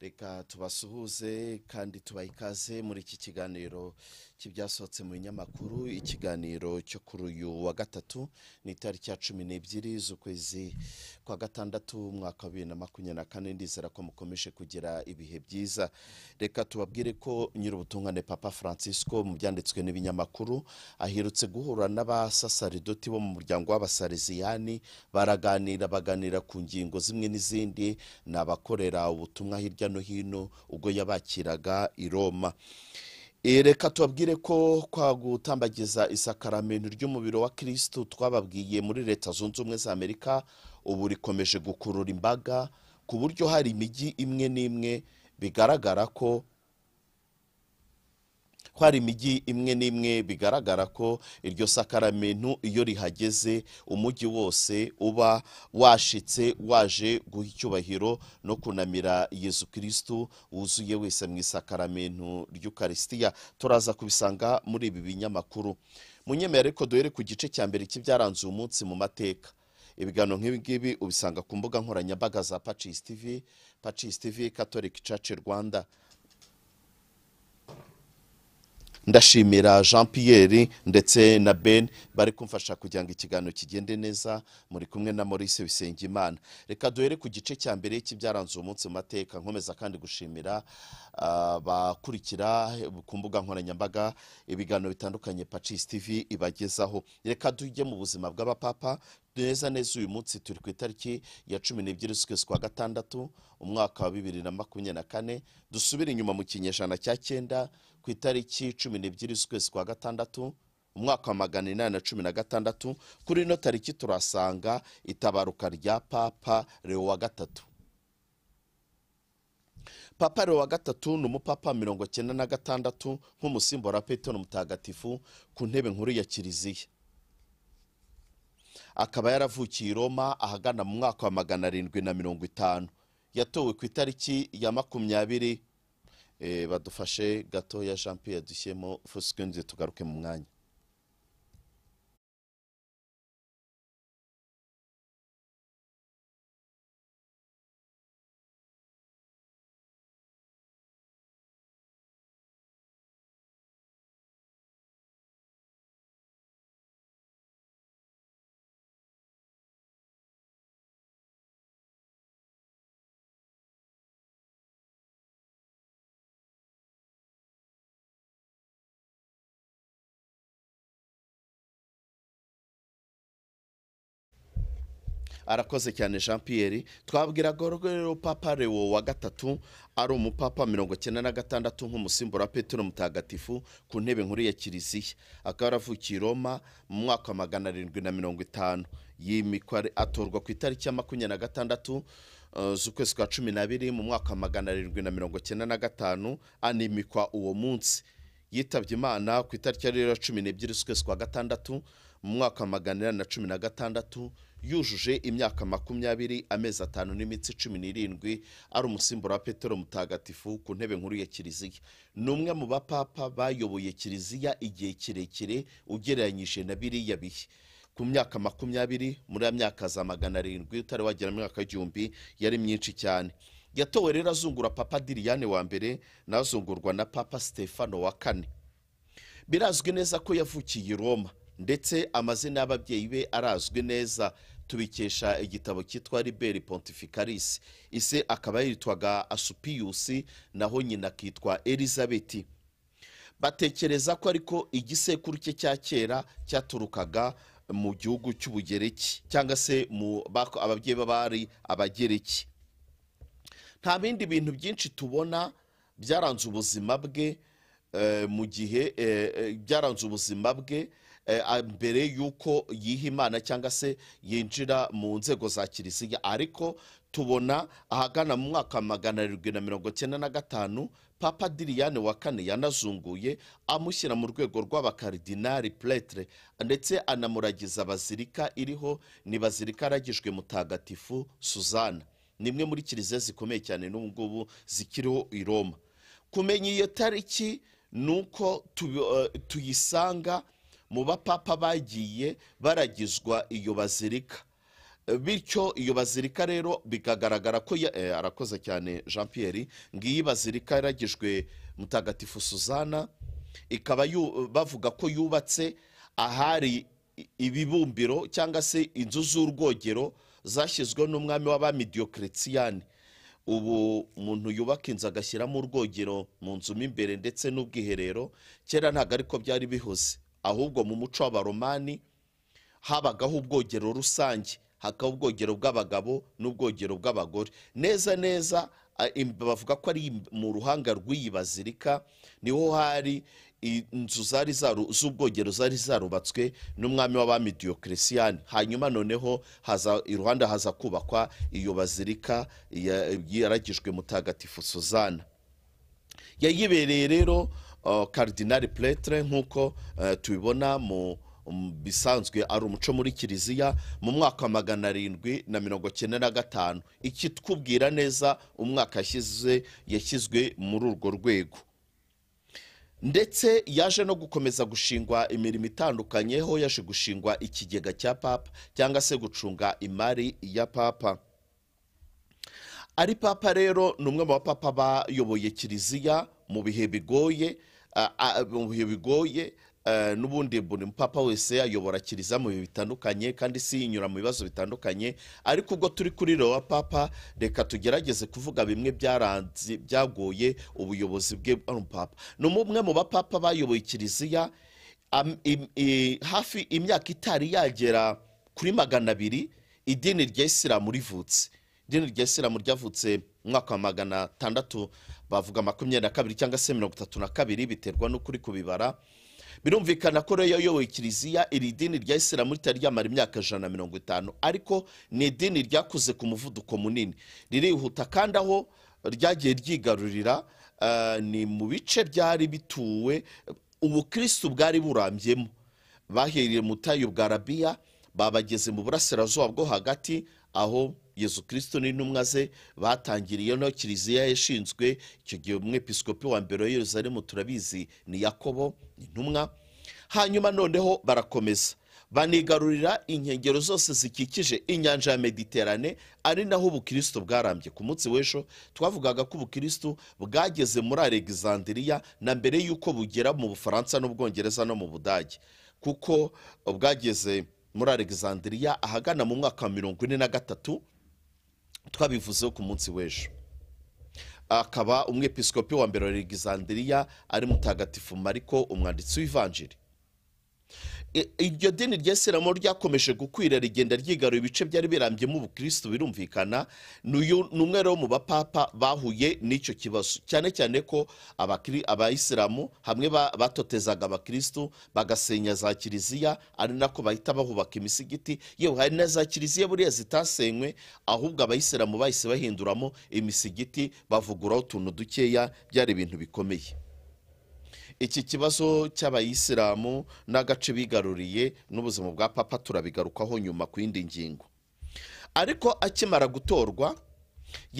reka tubasuhuze kandi tubahe ikaze muri iki kiganiro cy'ibyasohotse mu binyamakuru ikiganiro cyo kuri uyu wa gatatu ni itariki ya cumi n'ebyiri z'ukwezi kwa gatandatu umwaka wa bibiri na makumyabiri na kane ndizera ko mukomeje kugira ibihe byiza reka tubabwire ko nyir'ubutungane papa francisco mu byanditswe n'ibinyamakuru aherutse guhura n'abasasaridoti bo mu muryango w'abasareziyani baraganira baganira ku ngingo zimwe n'izindi ni abakorera ubutumwa hirya hirya no hino ubwo yabakiraga i roma eh, reka tubabwire ko kwa gutambagiza isakaramento ry'umubiri wa kirisitu twababwiye muri leta zunze ubumwe za amerika ubu rikomeje gukurura imbaga ku buryo hari imijyi imwe n'imwe bigaragara ko ko hari imijyi imwe n'imwe bigaragara ko iryo sakaramentu iyo rihageze umujyi wose uba washitse waje guha icyubahiro no kunamira yezu kirisitu wuzuye wese mu isakaramentu ry'ukarisitiya turaza kubisanga muri ibi binyamakuru munyemere ariko duhere ku gice cya mbere cy'ibyaranze uyu munsi mu mateka ibiganiro nk'ibi ngibi ubisanga ku mbuga nkoranyambaga za pacisi tivi pacisi tivi catholic church rwanda ndashimira jean Pierre ndetse na ben bari kumfasha kugira ngo ikiganiro kigende neza muri kumwe na maurice bisengimana reka duhere ku gice cya mbere cy'ibyaranze umunsi mu mateka nkomeza kandi gushimira abakurikira ah, ku mbuga nkoranyambaga ibiganiro bitandukanye pacis tv ibagezaho reka tujye mu buzima bw'abapapa neza neza uyu munsi turi ku itariki ya cumi n'ebyiri z'ukwezi kwa gatandatu umwaka wa bibiri na makumyabiri na kane dusubire inyuma mu kinyejana cya cyenda ku itariki cumi n'ebyiri z'ukwezi kwa gatandatu umwaka wa magana inani na cumi na gatandatu kuri ino tariki turasanga itabaruka rya papa Leo wa gatatu papa Leo wa gatatu ni umupapa mirongo cyenda na gatandatu nk'umusimbura petero mutagatifu ku ntebe nkuru ya kiliziya akaba yaravukiye i roma ahagana mu mwaka wa magana arindwi na mirongo itanu yatowe ku itariki ya makumyabiri eh, badufashe ya jean pierre dushyemo fusikwinzi tugaruke mu mwanya arakoze cyane jean Pierre twabwira rero papa lewo wa gatatu ari umupapa mirongo icyenda na gatandatu nk'umusimbura wa Petero mutagatifu ku ntebe nkuru ya kiliziya akaba yaravukiye i Roma mu mwaka wa magana arindwi na mirongo itanu yimikwa atorwa ku itariki ya makumyabiri na gatandatu eh, z'ukwezi kwa cumi n'abiri mu mwaka wa magana arindwi na mirongo icyenda na gatanu animikwa uwo munsi yitabye imana ku itariki ya cumi n'ebyiri z'ukwezi kwa gatandatu mu mwaka wa magana inani na cumi na gatandatu yujuje imyaka makumyabiri amezi atanu n'imitsi cumi n'irindwi ari umusimbura wa petero mutagatifu ku ntebe nkuru ya kiliziya ni umwe mu bapapa bayoboye kiliziya igihe kirekire ugereranyije na biriya bihe ku myaka makumyabiri muri ya myaka za magana arindwi utari wagera mu myaka y'igihumbi yari myinshi cyane yatowe rero azungura papa diriyane wa mbere nazungurwa na papa Stefano wa kane birazwi neza ko yavukiye i roma ndetse amazina y'ababyeyi be arazwi neza tubikesha igitabo cyitwa liberi pontificaris ise akaba yitwaga asupiyusi naho nyina akitwa elizabeth batekereza ko ariko igisekuru cye cya kera cyaturukaga mu gihugu cy'ubugereki cyangwa se mu ababyeyi b'abari abagereki nta bindi bintu byinshi tubona byaranze ubuzima bwe eh, mu gihe eh, eh, byaranze ubuzima bwe Eh, mbere y'uko yiha imana cyangwa se yinjira mu nzego za kiliziya ariko tubona ahagana mu mwaka magana arindwi na mirongo icyenda na gatanu papa diriyane wa kane yanazunguye amushyira mu rwego rw'abakaridinari puretere ndetse anamuragiza bazilika iriho ni bazilika aragijwe mutagatifu suzana ni imwe muri kiliziya zikomeye cyane n'ubu ngubu zikiriho i roma kumenya iyo tariki ni uko eh, tuyisanga mu bapapa bagiye baragizwa iyo bazirika bityo iyo bazirika rero bikagaragara ko eh, arakoze cyane jean Pierre ngiyi bazirika yaragijwe mutagatifu suzana ikaba bavuga ko yubatse ahari ibibumbiro cyangwa se inzu z'urwogero zashyizweho n'umwami w'abami ubu umuntu yubaka inzu agashyiramo urwogero mu nzu mo imbere ndetse n'ubwiherero kera ntabwo ariko byari bihuze ahubwo mu muco w'abaromani habagaho ubwogero rusange hakaba ubwogero bw'abagabo n'ubwogero bw'abagore neza neza bavuga ko ari mu ruhanga rw'iyi bazilika niho hari inzu zari z'ubwogero zari zarubatswe n'umwami w'abami Diocletian hanyuma noneho haza iruhande haza kubakwa iyo bazirika yaragijwe mutagatifu suzana yayibereye rero karidinari puretere nk'uko tubibona mu bisanzwe ari umuco muri kiliziya mu mwaka wa magana arindwi na mirongo icyenda na gatanu ikitwubwira neza umwaka yashyize yashyizwe muri urwo rwego ndetse yaje no gukomeza gushingwa imirimo itandukanye ho yaje gushingwa ikigega cya papa cyangwa se gucunga imari ya papa ari papa rero ni umwe mu bapapa bayoboye kiliziya mu bihe bigoye Uh, uh, bigoye uh, n'ubundi buri mupapa wese ayobora kiriza mu bintu bitandukanye kandi si yinyura mu bibazo bitandukanye ariko ubwo turi kuri rowa papa reka tugerageze kuvuga bimwe byaranze byagoye ubuyobozi bwe papa ni umwe mu bapapa bayoboye kiriziya hafi imyaka itari yagera kuri magana abiri idini rya isilamu rivutse idini rya isilamu ryavutse mu mwaka wa magana atandatu bavuga makumyabiri na kabiri cyangwa se mirongo itatu na kabiri biterwa n'ukuri kubibara birumvikana ko reyo yayoboye kiliziya iri dini rya isilamu ritaryamara imyaka ijana na mirongo itanu ariko ni idini ryakuze ku muvuduko munini ririhuta kandi aho ryagiye ryigarurira eh, ni mu bice byari bituwe ubukirisitu bwari burambyemo bahereye mu tayo bwa rabiya babageze mu burasirazuba bwo hagati aho yezu kirisito n'intumwa ze batangiriye no kiliziya yashinzwe icyo gihe umwepisikopi wa mbere wa Yerusalemu turabizi ni yakobo intumwa hanyuma noneho barakomeza banigarurira inkengero zose zikikije inyanja ya mediterane ari naho ubukristo bwarambye ku munsi w'ejo twavugaga ko ubukristo bwageze muri Alexandria na mbere y'uko bugera mu bufaransa n'ubwongereza no mu budage kuko bwageze muri Alexandria ahagana mu mwaka wa mirongo ine na gatatu twabivuzeho ku munsi w'ejo akaba umwepisikopi wa mbere wa legisandiriya ari mutagatifu mariko umwanditsi w'ivanjiri iryo dini ry'isiramu ryakomeje gukwira rigenda ryigarura ibice byari birambyemo mu bukirisitu birumvikana ni umwe rero mu bapapa bahuye n'icyo kibazo cyane cyane ko abayisilamu hamwe batotezaga abakirisitu bagasenya za kiliziya ari nako bahita bahubaka imisigiti yewe hari na za kiliziya buriya zitasenywe ahubwo abayisilamu bahise bahinduramo imisigiti bavuguraho utuntu dukeya byari ibintu bikomeye iki kibazo cy'abayisilamu n'agace bigaruriye n'ubuzima bwa papa turabigarukaho nyuma ku yindi ngingo ariko akimara gutorwa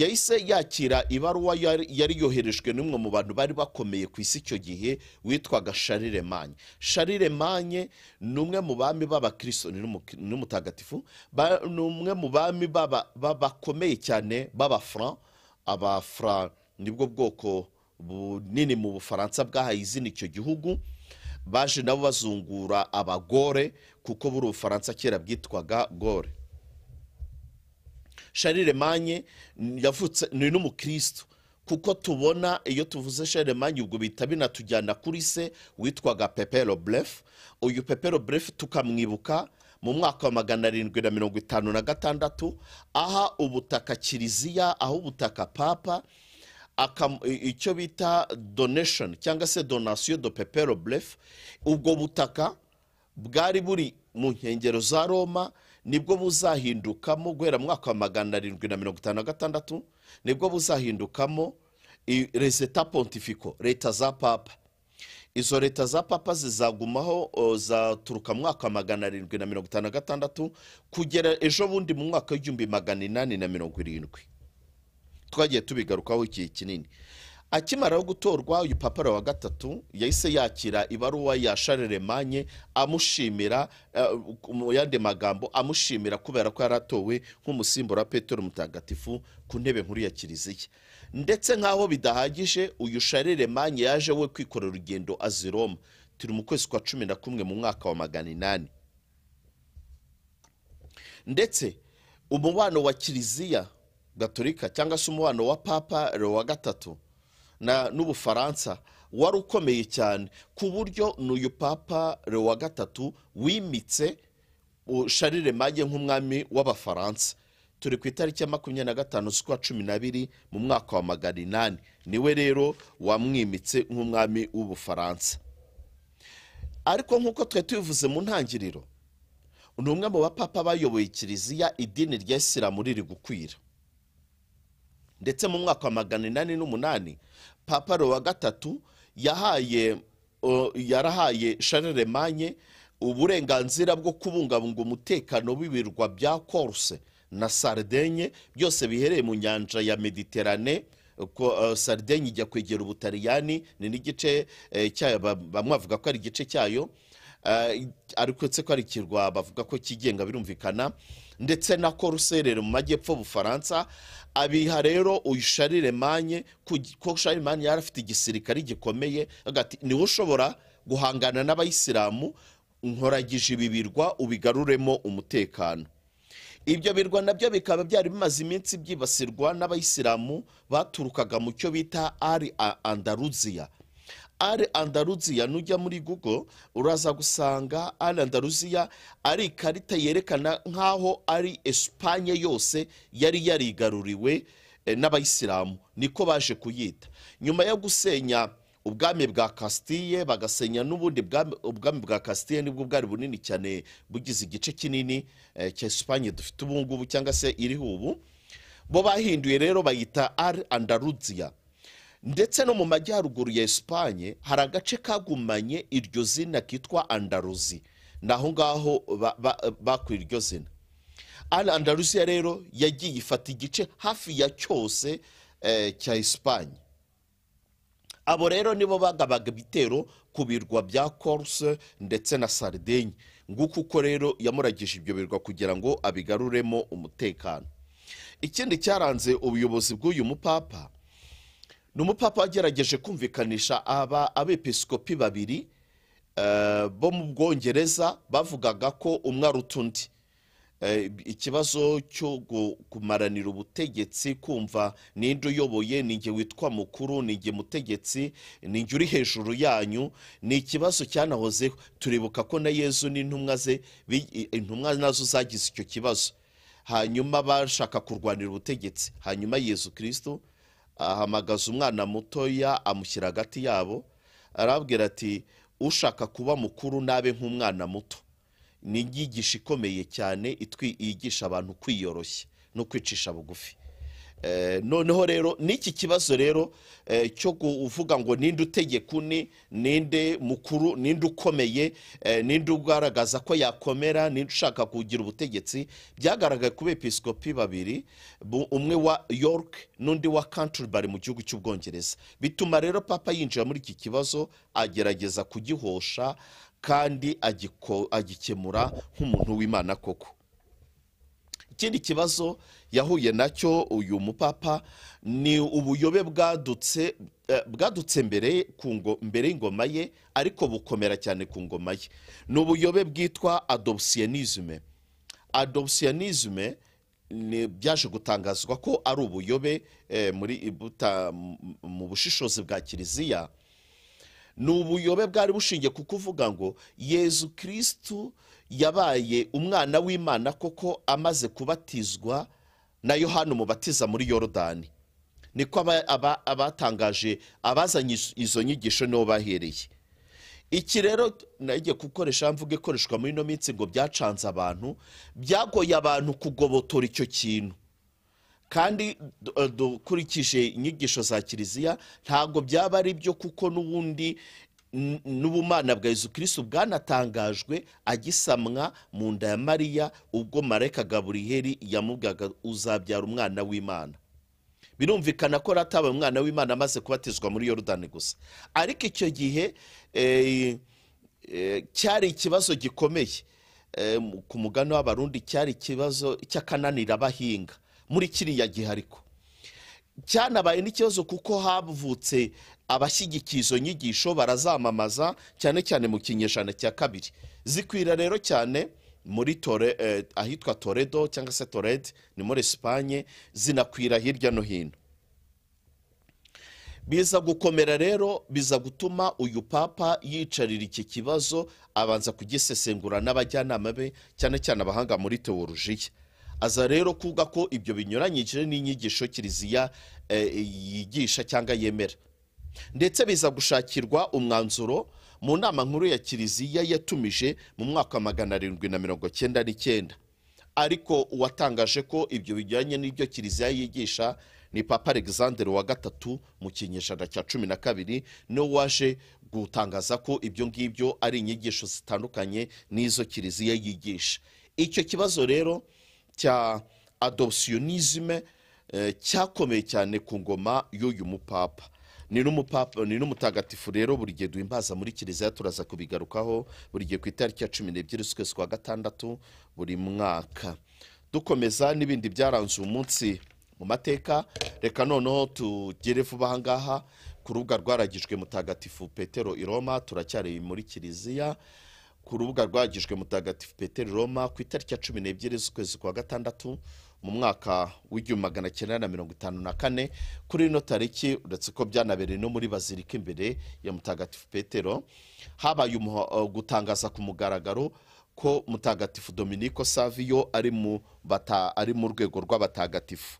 yahise yakira ibaruwa yari yoherejwe n'umwe mu bantu bari bakomeye ku isi icyo gihe witwaga shariremanye shariremanye ni umwe mu bami b'abakirisito n'umutagatifu ni umwe mu bami babakomeye cyane b'abafran abafran nibwo bwoko bunini mu bufaransa bwahaye izina icyo gihugu baje nabo bazungura abagore kuko buri Bufaransa kera bwitwaga gore shariremanye yavutse ni n'umukirisitu kuko tubona iyo tuvuze shariremanye ubwo bihita binatujyana kuri se witwaga pepero burefu uyu pepero burefu tukamwibuka mu mwaka wa magana arindwi na mirongo itanu na gatandatu aha ubutaka kiliziya aho ubutaka papa icyo bita donation cyangwa se donation do pepero burefu ubwo butaka bwari buri mu nkengero za roma nibwo buzahindukamo guhera mwaka wa magana arindwi na mirongo itanu na gatandatu nibwo buzahindukamo rezeta pontifiko leta za papa izo leta za papa zizagumaho zaturuka mu mwaka wa magana arindwi na mirongo itanu na gatandatu kugera ejo bundi mu mwaka w'igihumbi magana inani na mirongo irindwi twagiye tubigarukaho igihe kinini akimara gutorwa uyu papara wa gatatu yahise yakira ibaruwa ya shareremanye amushimira eh, mu yandi magambo amushimira kubera ko yaratowe nk'umusimbura petero mutagatifu ku ntebe nkuru ya kiliziya ndetse nk'aho bidahagije uyu shareremanye yaje we kwikorera urugendo aziroma turi mu kwezi kwa cumi na kumwe mu mwaka wa magana inani ndetse umubano wa kiliziya gatolika cyangwa se umubano wa papa leo wa gatatu n'ubufaransa wari ukomeye cyane ku buryo n'uyu papa leo wa gatatu wimitse usharire mage nk'umwami w'abafaransa turi ku itariki ya makumyabiri na gatanu z'ukwa cumi n'abiri mu mwaka wa magana inani niwe rero wamwimitse nk'umwami w'ubufaransa ariko nk'uko twari tubivuze mu ntangiriro ni umwe mu bapapa bayoboye kiliziya idini rya isilamu riri gukwira ndetse mu mwaka wa magana inani n'umunani paparo wa gatatu yahaye yarahaye shareremanye uburenganzira bwo kubungabunga umutekano w'ibirwa bya koruse na sardenye byose bihereye mu nyanja ya mediterane sardenye ijya kwegera ubutariyani ni n'igice eh, cyayo bamwe bavuga ko ari igice cyayo eh, ariko uretse ko ari ikirwa bavuga ko cyigenga birumvikana ndetse na koruse mu majyepfo bufaransa abiha rero uyu shariremanye ko shariremanye yari afite igisirikare gikomeye niwe ushobora guhangana n'abayisilamu nkoragije ibi birwa ubigaruremo umutekano ibyo birwa nabyo bikaba byari bimaze iminsi byibasirwa n'abayisilamu baturukaga mu cyo bita ari andaruziya ari andaruziya nujya muri google uraza gusanga ari andaruziya ari ikarita yerekana nk'aho ari esipanye yose yari yarigaruriwe eh, n'abayisilamu niko baje kuyita nyuma yo gusenya ubwami bwa kasitiye bagasenya n'ubundi ubwami bwa kasitiye nibwo bwari bunini cyane bugize igice kinini eh, cya esipanye dufite ubungubu cyangwa se iriho ubu bo bahinduye rero bayita ari andaruziya ndetse no mu majyaruguru ya esipanye hari agace kagumanye iryo zina kitwa andaruzi ni aho ngaho bakwira iryo zina andarusiya rero yagiye ifata igice hafi ya cyose eh, cya esipanye abo rero nibo bagabaga ibitero ku birwa bya koruse ndetse na saridenye nguko uko rero yamuragije ibyo birwa kugira ngo abigaruremo umutekano ikindi cyaranze ubuyobozi bw'uyu mupapa ni umupapa wagerageje kumvikanisha aba abepisikopi babiri eh, bo mu bwongereza bavugaga ko umwe aruta undi eh, ikibazo cyo kumaranira ubutegetsi kumva ninde uyoboye ninjye witwa mukuru ninjye mutegetsi ninjye uri hejuru yanyu ni ikibazo cyanahozeho turibuka ko na yezu n'intumwa ze intumwa nazo zagize icyo kibazo hanyuma bashaka kurwanira ubutegetsi hanyuma yezu kirisito ahamagaza umwana mutoya amushyira hagati yabo arabwira ati ushaka kuba mukuru nabe nk'umwana muto ni inyigisho ikomeye cyane itwi yigisha abantu kwiyoroshya no kwicisha bugufi Eh, noneho rero n'iki kibazo rero eh, cyo kuvuga ngo ninde utegeka undi ninde mukuru ninde ukomeye eh, ninde ugaragaza ko yakomera ninde ushaka kugira ubutegetsi byagaragaye ku bepisikopi babiri umwe wa york n'undi wa kanturibari mu gihugu cy'ubwongereza bituma rero papa yinjira muri iki kibazo agerageza kugihosha kandi agikemura nk'umuntu w'imana koko ikindi kibazo yahuye nacyo uyu mupapa ni ubuyobe bwadutse eh, bwadutse mbere mbere y'ingoma ye ariko bukomera cyane ku ngoma ye ni ubuyobe bwitwa adopsiyanizme adopsiyanizme byaje gutangazwa ko ari ubuyobe eh, mu bushishozi bwa kiliziya ni ubuyobe bwari bushingiye ku kuvuga ngo yezu kirisitu yabaye umwana w'imana koko amaze kubatizwa na yohani umubatiza muri yorodani niko abatangaje abazanye izo nyigisho nibo bahereye iki rero nagiye gukoresha mvuga ikoreshwa muri ino minsi ngo byacanze abantu byagoye abantu kugobotora icyo kintu kandi eh, dukurikije inyigisho za kiliziya ntabwo byaba ari byo kuko n'ubundi n'ubumana bwa Yesu Kristo bwanatangajwe agisamwa mu nda ya mariya ubwo marayika gaburiyeri yamubwaga uzabyara umwana w'imana birumvikana ko ratabaye umwana w'imana amaze kubatizwa muri yorudani gusa ariko icyo gihe eh, eh, cyari ikibazo gikomeye eh, ku mugani w'abarundi cyari ikibazo cy'akananira abahinga muri kiriya gihe ariko cyanabaye n'ikibazo kuko havutse abashyigikiye izo nyigisho barazamamaza cyane cyane mu kinyejana cya kabiri zikwira rero cyane muri tore eh, ahitwa toredo cyangwa se torede ni muri esipanye zinakwira hirya no hino biza gukomera rero biza gutuma uyu papa yicarira iki kibazo abanza kugisesengura n'abajyanama be cyane cyane abahanga muri teworujiya aza rero kuvuga ko ibyo binyuranyije n'inyigisho kiliziya eh, yigisha cyangwa yemera ndetse biza gushakirwa umwanzuro mu nama nkuru ya kiliziya yatumije mu mwaka wa magana arindwi na mirongo cyenda n'icyenda ariko uwatangaje ko ibyo bijyanye n'ibyo kiliziya yigisha ni papa alexander wa gatatu mu kinyejana cya cumi na kabiri niwe waje gutangaza ko ibyo ngibyo ari inyigisho zitandukanye n'izo kiliziya yigisha icyo kibazo rero cya adoptionisme eh, cyakomeye cyane ku ngoma y'uyu mupapa ni n'umutagatifu rero buri gihe duhimbaza muri kiliziya turaza kubigarukaho buri gihe ku itariki ya cumi n'ebyiri z'ukwezi kwa gatandatu buri mwaka dukomeza n'ibindi byaranze uyu munsi mu mateka reka noneho tugere vuba aha ku rubuga rwaragijwe mutagatifu petero i roma turacyari muri kiliziya ku rubuga rwaragijwe mutagatifu petero i roma ku itariki ya cumi n'ebyiri z'ukwezi kwa gatandatu mu mwaka w'igihumbi magana cyenda na mirongo itanu na kane kuri ino tariki uretse ko byanabereye no muri bazilika imbere ya mutagatifu petero habaye eh, gutangaza ku mugaragaro ko mutagatifu dominico saviyo ari mu rwego rw'abatagatifu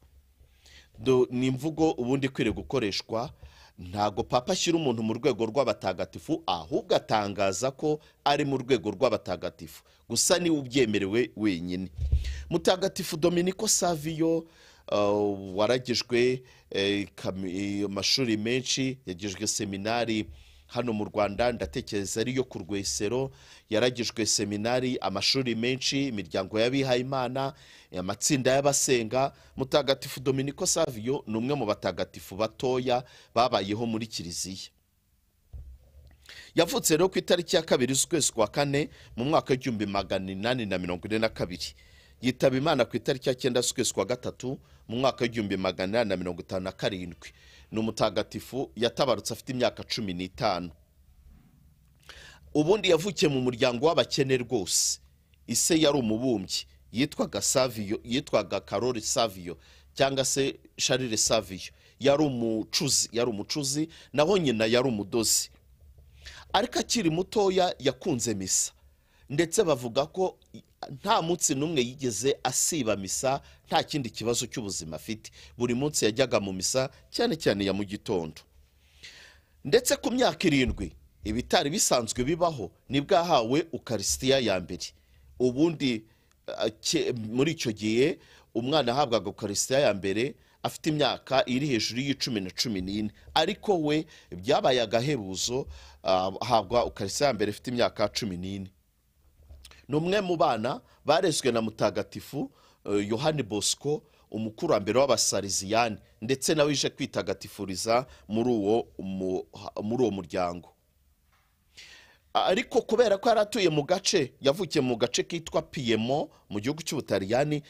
ni imvugo ubundi ikwiriye gukoreshwa Ntabwo papa ashyira umuntu mu rwego rw'abatagatifu ahubwo atangaza ko ari mu rwego rw'abatagatifu gusa niwe ubyemerewe wenyine mutagatifu dominiko saviyo uh, waragijwe eh, eh, amashuri menshi yagijwe seminari hano mu rwanda ndatekereza ariyo ku rwesero yaragijwe seminari amashuri menshi imiryango y'abihayimana amatsinda y'abasenga mutagatifu Dominico savio ni umwe mu batagatifu batoya babayeho muri kiliziya yavutse rero ku itariki ya kabiri z'ukwezi kwa kane mu mwaka w'igihumbi magana inani na mirongo ine na kabiri yitaba imana ku itariki ya cyenda z'ukwezi kwa gatatu mu mwaka w'igihumbi magana inani na mirongo itanu na karindwi ni umutagatifu yatabarutse afite imyaka cumi n'itanu ubundi yavukiye mu muryango w'abakene rwose ise yari umubumbyi yitwaga saviyo yitwaga karori saviyo cyangwa se sharire saviyo yari umucuzi yari umucuzi naho nyina yari umudozi ariko akiri mutoya yakunze misa ndetse bavuga ko nta munsi n'umwe yigeze asiba misa nta kindi kibazo cy'ubuzima afite buri munsi yajyaga mu misa cyane cyane ya mu gitondo ndetse ku myaka irindwi ibitari bisanzwe bibaho nibwo yahawe ukarisitiya ya mbere ubundi eh, muri icyo gihe umwana ahabwaga ukarisitiya ya mbere afite imyaka iri hejuru y'icumi na cumi n'ine ariko we byabaye agahebuzo ah, ahabwa ukarisitiya ya mbere afite imyaka cumi n'ine ni umwe mu bana barezwe na mutagatifu eh, yohani bosco umukurambere w'abasariziyani ndetse nawe uje kwitagatifuriza muri uwo muri uwo muryango ariko kubera ko yari atuye mu gace yavukiye mu gace kitwa piyemo mu gihugu cy'ubutaliyani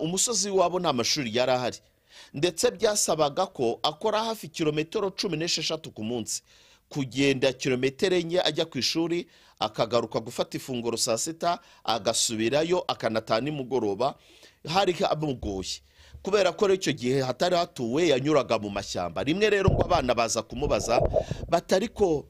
umusozi w'iwabo nta mashuri yari ahari ndetse byasabaga ko akora hafi kilometero cumi n'esheshatu ku munsi kugenda kilometero enye ajya ku ishuri akagaruka gufata ifunguro saa sita agasubirayo akanataha nimugoroba hari hamugoye kubera ko icyo gihe hatari hatuwe yanyuraga mu mashyamba rimwe rero ngo abana baza kumubaza batari ko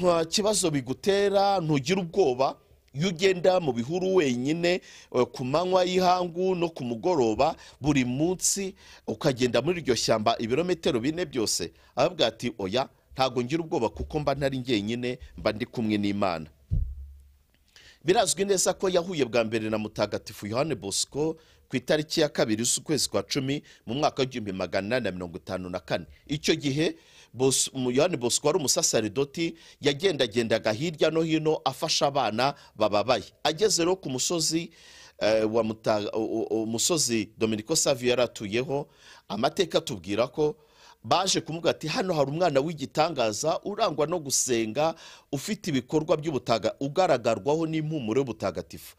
nta kibazo bigutera ntugire ubwoba iyo ugenda mu bihuru wenyine eh, ku manywa y'ihangu no ku mugoroba buri munsi ukagenda muri iryo shyamba ibirometero bine byose ababwira ati oya ntabwo ngira ubwoba kuko mba ntari njyenyine mba ndi kumwe n'imana birazwi neza ko yahuye bwa mbere na mutagatifu yohane bosco ku itariki ya kabiri z'ukwezi kwa cumi mu mwaka w'igihumbi magana inani na mirongo itanu na kane icyo gihe yohane bosco wari umusasaridoti yagendagendaga hirya no hino afasha abana bababaye ageze rero ku musozi eh, wa musozi dominico savio yari atuyeho amateka atubwira ko baje kumubwira ati hano hari umwana w'igitangaza urangwa no gusenga ufite ibikorwa by'ubutaga ugaragarwaho n'impumuro y'ubutagatifu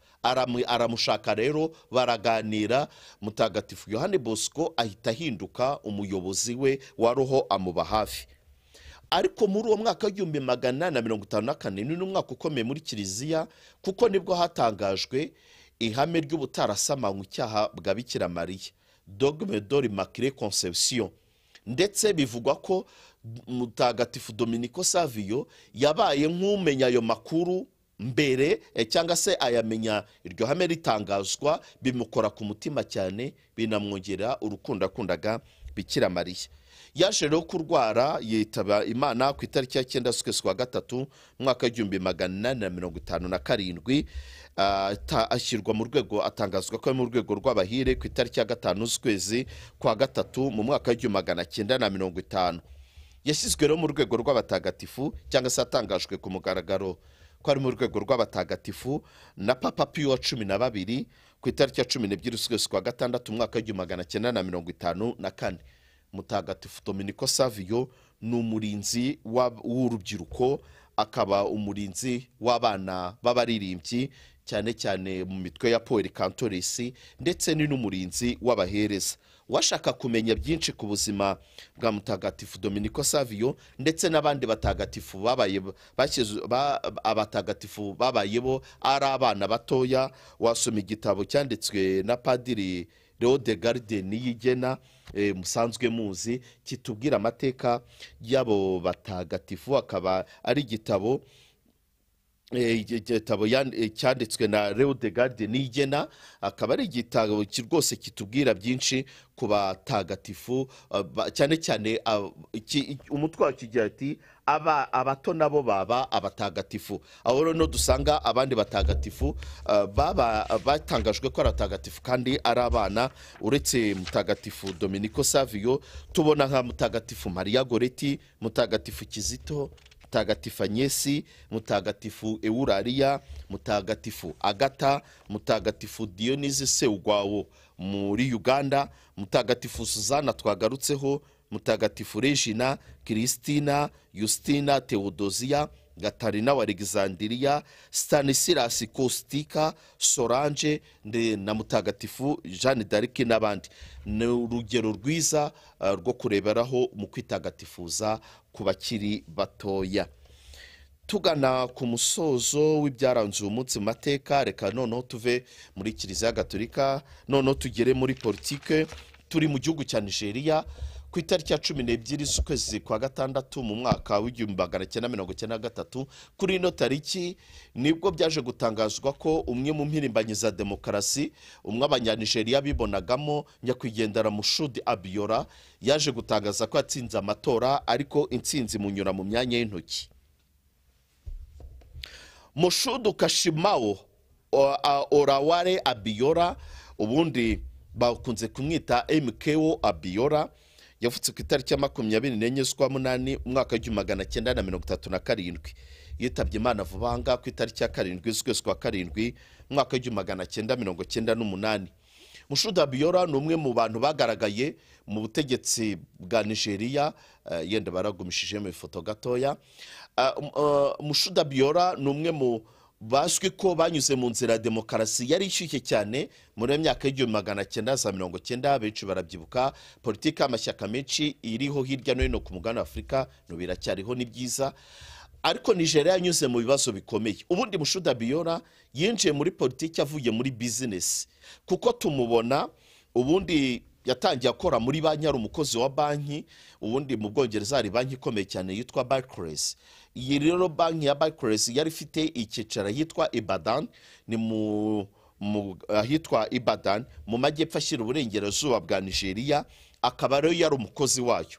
aramushaka rero baraganira mutagatifu yohani bosco ahita ahinduka umuyobozi we wa roho amuba hafi ariko muri uwo mwaka w'igihumbi magana inani na mirongo itanu na kane ni umwaka ukomeye muri kiliziya kuko nibwo hatangajwe ihame ry'ubutarasamanywa icyaha bwa bikira mariya dogme dore makire conception ndetse bivugwa ko mutagatifu dominiko saviyo yabaye nk'umenya ayo makuru mbere eh, cyangwa se ayamenya iryo hame ritangazwa bimukora ku mutima cyane binamwongera urukundo akundaga bikira mariya yaje rero kurwara yitaba imana ku itariki ya cyenda z'ukwezi kwa gatatu mu mwaka w'igihumbi magana inani na mirongo itanu na karindwi ashyirwa mu rwego atangazwa ko ari mu rwego rw'abahire ku itariki ya gatanu z'ukwezi kwa gatatu mu mwaka w'igihumbi magana cyenda na mirongo itanu yashyizwe rero mu rwego rw'abatagatifu cyangwa se atangajwe ku mugaragaro ko ari mu rwego rw'abatagatifu na papa piyo wa cumi na babiri ku itariki ya cumi n'ebyiri z'ukwezi kwa gatandatu mwaka w'igihumbi magana cyenda na mirongo itanu na kane mutagatifu dominiko saviyo ni umurinzi w'urubyiruko akaba umurinzi w'abana b'abaririmbyi cyane cyane mu mitwe ya poli kantorisi ndetse ni n'umurinzi w'abahereza washaka kumenya byinshi ku buzima bwa mutagatifu Dominico saviyo ndetse n'abandi batagatifu babaye abatagatifu babayeho ari abana batoya wasoma igitabo cyanditswe na padiri leo de garde niyigena eh, musanzwe muzi kitubwira amateka y'abo batagatifu akaba ari igitabo Eh, igitabo eh, cyanditswe na leo de garde nigena akaba ari igitabo rwose kitubwira byinshi ku batagatifu eh, cyane cyane ah, umutwe wa kigira ati abato nabo baba abatagatifu aho rero dusanga abandi batagatifu baba batangajwe ko ari abatagatifu kandi ari abana uretse mutagatifu dominico savio tubona nka mutagatifu maria Goretti mutagatifu kizito mutagatifu anyesi mutagatifu ewurariya mutagatifu agata mutagatifu diyonizi sewugwawo muri uganda mutagatifu suzana twagarutseho mutagatifu regina kiristina yustina tewodoziya gatarina wa alexandiriya stanislas kostika solange na mutagatifu jeanne d'arc n'abandi ni urugero rwiza uh, rwo kureberaho mu kwitagatifuza ku bakiri batoya tugana ku musozo w'ibyaranze uwo munsi mu mateka reka noneho tuve muri kiliziya gatolika noneho tugere muri politike turi mu gihugu cya nigeria ku itariki ya cumi n'ebyiri z'ukwezi kwa gatandatu mu mwaka w'igihumbi magana cyenda mirongo icyenda na gatatu kuri ino tariki nibwo byaje gutangazwa ko umwe mu mpirimbanyi za demokarasi umwe abanyanijeriya bibonagamo nyakwigendera mushudi abiyora yaje gutangaza ko yatsinze amatora ariko intsinzi munyura mu myanya y'intoki mushudu kashimawo oraware abiyora ubundi bakunze kumwita mko abiyora yavutse ku itariki ya makumyabiri n'enye z'ukwa munani umwaka w'igihumbi magana cyenda na mirongo itatu na karindwi yitabye imana vuba aha ngaha ku itariki ya karindwi z'ukwezi kwa karindwi umwaka w'igihumbi magana cyenda mirongo cyenda n'umunani mushuda biyora ni umwe mu bantu bagaragaye mu butegetsi bwa nigeria eh, yenda baragumishije mu ifoto gatoya ah, um, eh, mushuda biyora ni umwe mu bashwe ko banyuze mu nzira ya demokarasi yari ishyushye cyane muri myaka y'igihumbi magana cyenda za mirongo cyenda benshi barabyibuka politiki y'amashyaka menshi iriho hirya no hino ku mugana wa afurika biracyariho ni byiza ariko nigeria yanyuze mu bibazo bikomeye ubundi mushuda biyora yinjiye muri politiki avuye muri bizinesi kuko tumubona ubundi yatangiye akora muri banki ari umukozi wa banki ubundi mu bwongereza hari banki ikomeye cyane yitwa barclays iyi rero banki ya bayikoresi yari ifite icyicaro yitwa ibadan ni mu ahitwa ibadan mu majyepfo ashyira uburengerazuba bwa nigeria akaba ariyo yari umukozi wayo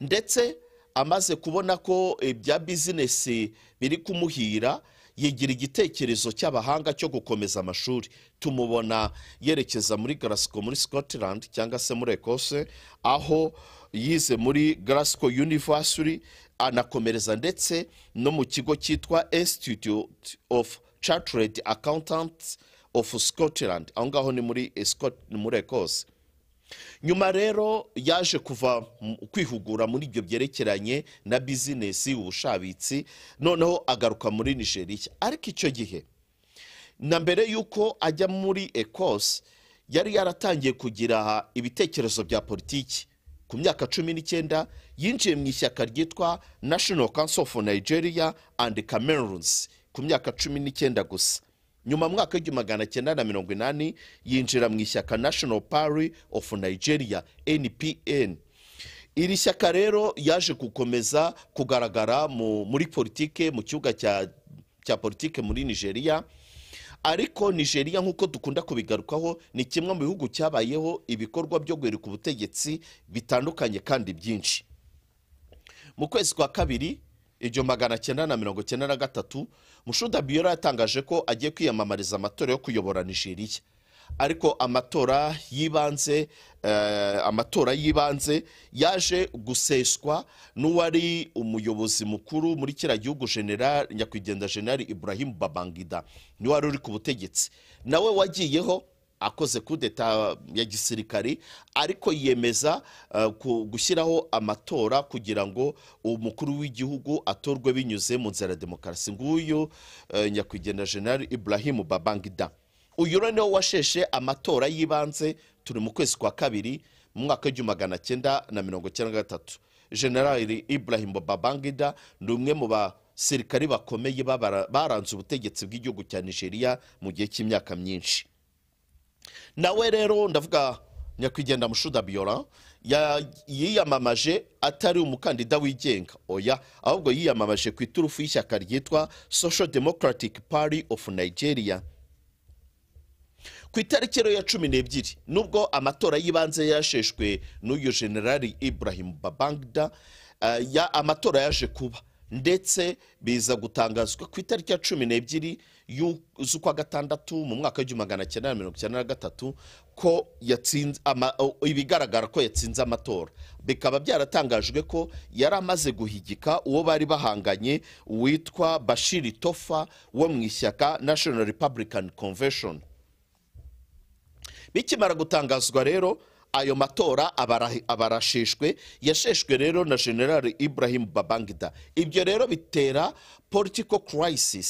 ndetse amaze kubona ko ibya bizinesi biri kumuhira yigira igitekerezo cy'abahanga cyo gukomeza amashuri tumubona yerekeza muri garasiko muri scotland cyangwa se muri ekose aho yize muri garasiko yunivasiri anakomereza ndetse no mu kigo cyitwa institute of chartered accountants of scotland aho ngaho ni muri ekose nyuma rero yaje kuva kwihugura muri ibyo byerekeranye na bizinesi ubushabitsi noneho agaruka muri nigeria ariko icyo gihe na mbere y'uko ajya muri ekose yari yaratangiye kugira ibitekerezo bya politiki ku myaka cumi n'icyenda yinjiye mu ishyaka ryitwa national council for nigeria and cameroons ku myaka cumi n'icyenda gusa nyuma mwaka w'igihumbi magana cyenda na mirongo inani yinjira mu ishyaka national party of nigeria npn iri shyaka rero yaje gukomeza kugaragara muri politiki mu kibuga cya politiki muri nigeria ariko nigeria nk'uko dukunda kubigarukaho ni kimwe mu bihugu cyabayeho ibikorwa byo guheruka ubutegetsi bitandukanye kandi byinshi mu kwezi kwa kabiri igihumbi magana cyenda na mirongo cyenda na gatatu mushuda biyora yatangaje ko agiye kwiyamamariza amatora yo kuyobora nigeria ariko amatora y'ibanze eh, amatora y'ibanze yaje guseswa n'uwari umuyobozi mukuru muri kiriya gihugu jenera nyakwigendera jenera Ibrahim babangida niwari uri ku butegetsi nawe wagiyeho akoze kudeta ya gisirikari ariko yemeza eh, gushyiraho amatora kugira ngo umukuru w'igihugu atorwe binyuze mu nzira ya demokarasi nguyu eh, nyakwigendera jenera Ibrahim babangida uyu rero niwo washeshe amatora y'ibanze turi mu kwezi kwa kabiri mu mwaka w'igihumbi magana cyenda na mirongo icyenda na gatatu generali ibrahim babangida ni umwe mu basirikari bakomeye baranze ubutegetsi bw'igihugu cya nigeria mu gihe cy'imyaka myinshi nawe rero ndavuga nyakwigenda mushuda biyora yiyamamaje atari umukandida wigenga oya ahubwo yiyamamaje ku iturufu y'ishyaka ryitwa social democratic party of nigeria ku itariki ya cumi n'ebyiri nubwo amatora y'ibanze yasheshwe n'uyu generali Ibrahim babangda eh, ya amatora yaje kuba ndetse biza gutangazwa ku itariki ya cumi n'ebyiri z'ukwa gatandatu mu mwaka w'igihumbi magana cyenda na mirongo icyenda na gatatu ko yatsinze ibigaragara ko yatsinze amatora bikaba byaratangajwe ko yari amaze guhigika uwo bari bahanganye witwa bashiri tofa wo mu ishyaka national republican convention bikimara gutangazwa rero ayo matora abarashishwe yasheshwe rero na general ibrahim babangida ibyo rero bitera political crisis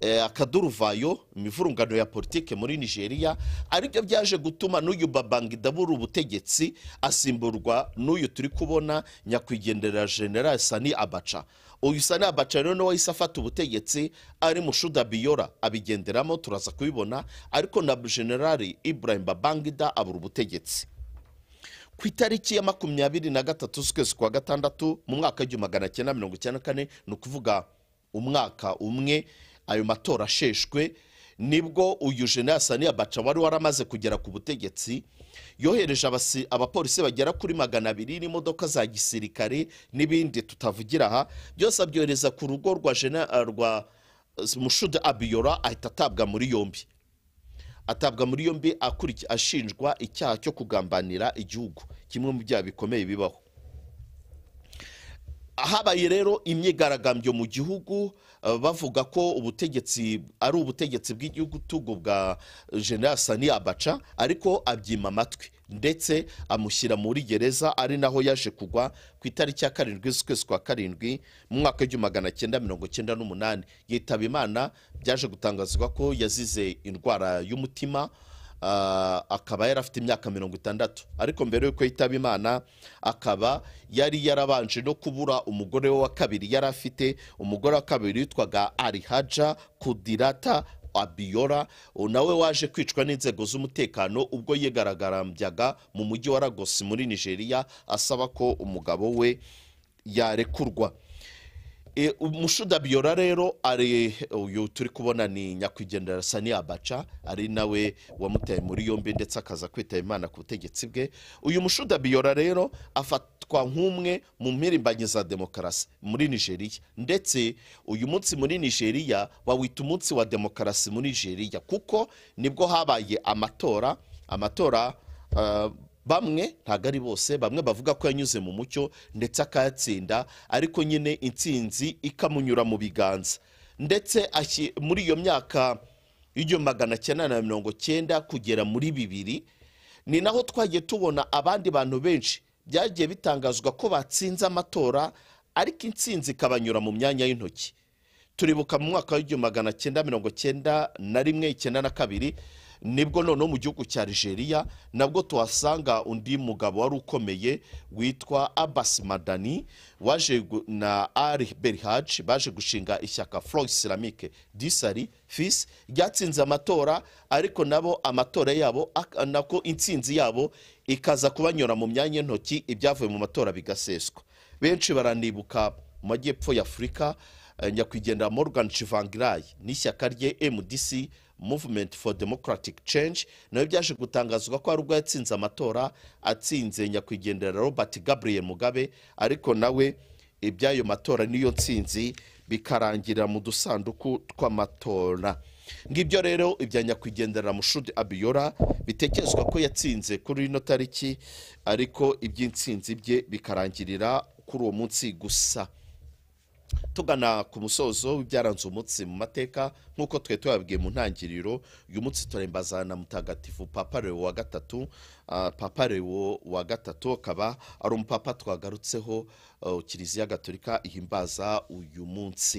Eh, akaduruvayo imivurungano ya politiki muri nigeria aribyo byaje gutuma n'uyu babanga idabura ubutegetsi asimburwa n'uyu turi kubona nyakwigendera general sani abaca uyu sani abaca rero nawe wahise afata ubutegetsi ari mushuda biyora abigenderamo turaza kubibona ariko na generali ibrahim babangida abura ubutegetsi ku itariki ya makumyabiri na gatatu z'ukwezi kwa gatandatu mu mwaka w'igihumbi magana cyenda mirongo icyenda na kane ni ukuvuga umwaka umwe ayo matora asheshwe nibwo uyu jenera saniya baca wari waramaze kugera ku butegetsi yohereje abapolisi bagera kuri magana abiri n'imodoka za gisirikare n'ibindi tutavugira aha byose abyohereza ku rugo rwa eh, rwa eh, mushuda abiyora ahita atabwa muri yombi atabwa muri yombi ashinjwa icyaha cyo kugambanira igihugu kimwe mu byaha bikomeye bibaho habaye rero imyigaragambyo mu gihugu eh, bavuga ko ubutegetsi ari ubutegetsi bw'igihugu bwa general sani abaca ariko abyima amatwi ndetse amushyira muri gereza ari naho yaje kugwa ku itariki ya karindwi z'ukwezi kwa karindwi mu mwaka w'igihumbi magana cyenda mirongo cyenda n'umunani yitaba imana byaje gutangazwa ko yazize indwara y'umutima Ah, akaba yari afite imyaka mirongo itandatu ariko mbere y'uko yitaba imana akaba yari yarabanje no kubura umugore we wa kabiri yari afite umugore wa kabiri witwaga arihaja kudirata abiyora nawe waje kwicwa n'inzego z'umutekano ubwo yigaragarambyanga mu mujyi wa ragosi muri nigeria asaba ko umugabo we yarekurwa umushudabiyora eh, rero ari uyu turi kubona ni nyakwigendera sani abaca ari nawe wamutaye muri yombi ndetse akaza kwitaba imana ku butegetsi bwe uyu mushudabiyora rero afatwa nk'umwe mu mpirimbanyi za demokarasi muri nigeria ndetse uyu munsi muri nigeria wawita umunsi wa demokarasi muri nigeria kuko nibwo habaye amatora amatora eh, bamwe ntabwo ari bose bamwe bavuga ko yanyuze mu mucyo ndetse akayatsinda ariko nyine intsinzi ikamunyura mu biganza ndetse muri iyo myaka y'igihumbi magana cyenda na mirongo cyenda kugera muri bibiri ni naho twagiye tubona abandi bantu benshi byagiye bitangazwa ko batsinze amatora ariko intsinzi ikabanyura mu myanya y'intoki turibuka mu mwaka w'igihumbi magana cyenda mirongo cyenda na rimwe icyenda na kabiri nibwo noneho mu gihugu cya Nigeria nabwo tuhasanga undi mugabo wari ukomeye witwa Abbas Madani waje na Ali Berhaj baje gushinga ishyaka Front Islamique Disari fis ryatsinze amatora ariko nabo amatora yabo nako intsinzi yabo ikaza kubanyura mu myanya y'intoki ibyavuye mu matora bigaseswa benshi baranibuka mu majyepfo Afurika eh, nyakwigendera Morgan Tsvangirai n'ishyaka rye MDC movement for democratic change nayo byaje gutangazwa ko hari ubwo yatsinze amatora atsinze nyakwigendera robert gabriel mugabe ariko nawe iby'ayo matora niyo nsinzi bikarangirira mu dusanduku tw'amatora ngibyo rero ibya nyakwigendera mushudi abiyora bitekerezwa ko yatsinze kuri ino tariki ariko iby'insinzi bye bikarangirira kuri uwo munsi gusa tugana ku musozo w'ibyaranze umutsi mu mateka nk'uko twe tubabwiye mu ntangiriro uyu munsi turembaza na mutagatifu papa rewo wa gatatu ah, papa rewo wa gatatu akaba ari umupapa twagarutseho uh, kiliziya gatolika ihimbaza uyu munsi